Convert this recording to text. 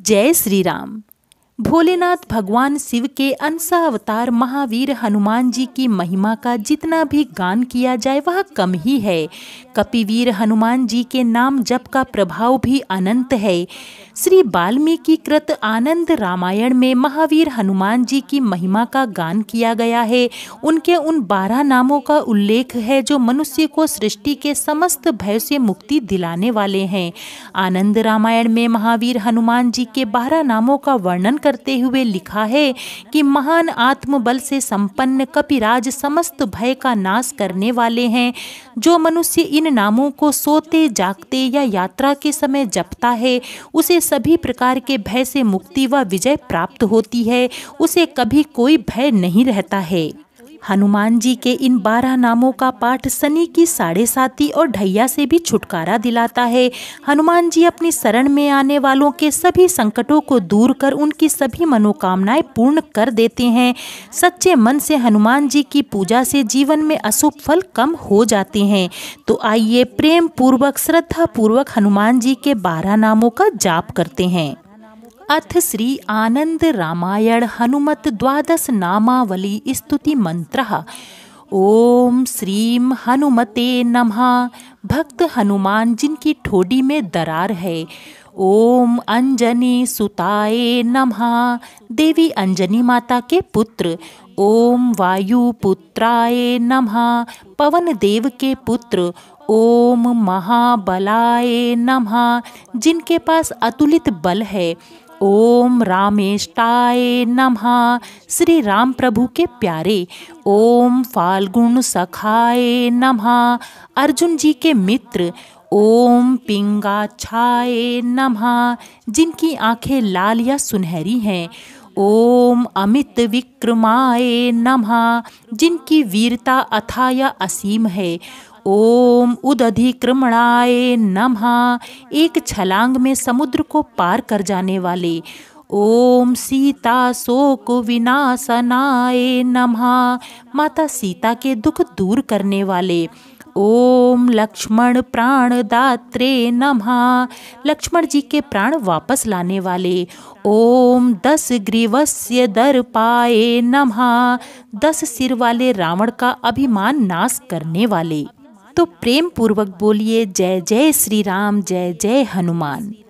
जय श्री राम भोलेनाथ भगवान शिव के अंशा अवतार महावीर हनुमान जी की महिमा का जितना भी गान किया जाए वह कम ही है कपिवीर हनुमान जी के नाम जप का प्रभाव भी अनंत है श्री वाल्मीकि कृत आनंद रामायण में महावीर हनुमान जी की महिमा का गान किया गया है उनके उन बारह नामों का उल्लेख है जो मनुष्य को सृष्टि के समस्त भय से मुक्ति दिलाने वाले हैं आनंद रामायण में महावीर हनुमान जी के बारह नामों का वर्णन कर करते हुए लिखा है कि महान आत्मबल से संपन्न कपिराज समस्त भय का नाश करने वाले हैं जो मनुष्य इन नामों को सोते जागते या यात्रा के समय जपता है उसे सभी प्रकार के भय से मुक्ति व विजय प्राप्त होती है उसे कभी कोई भय नहीं रहता है हनुमान जी के इन बारह नामों का पाठ शनि की साढ़े साथी और ढैया से भी छुटकारा दिलाता है हनुमान जी अपनी शरण में आने वालों के सभी संकटों को दूर कर उनकी सभी मनोकामनाएं पूर्ण कर देते हैं सच्चे मन से हनुमान जी की पूजा से जीवन में अशुभ फल कम हो जाते हैं तो आइए प्रेम पूर्वक श्रद्धा पूर्वक हनुमान जी के बारह नामों का जाप करते हैं अथ श्री आनंद रामायण हनुमत द्वादश नामावली स्तुति मंत्र ओम श्रीम हनुमते नमः भक्त हनुमान जिनकी ठोडी में दरार है ओम अंजनी सुताए नमः देवी अंजनी माता के पुत्र ओम वायु पुत्राय नमः पवन देव के पुत्र ओम महाबलाय नमः जिनके पास अतुलित बल है ओम रामेष्टाय नमः श्री राम प्रभु के प्यारे ओम फाल्गुण सखाय नमः अर्जुन जी के मित्र ओम पिंगा पिंगाछाय नमः जिनकी आंखें लाल या सुनहरी हैं ओम अमित विक्रमाय नमः जिनकी वीरता अथा या असीम है ओम उद अधिक्रमणाय नमः एक छलांग में समुद्र को पार कर जाने वाले ओम सीता शोक विनाशनाय नमः माता सीता के दुख दूर करने वाले ओम लक्ष्मण प्राण दात्रे नमः लक्ष्मण जी के प्राण वापस लाने वाले ओम दस ग्रीवस्य दर पाए नमः दस सिर वाले रावण का अभिमान नाश करने वाले तो प्रेम पूर्वक बोलिए जय जय श्री राम जय जय हनुमान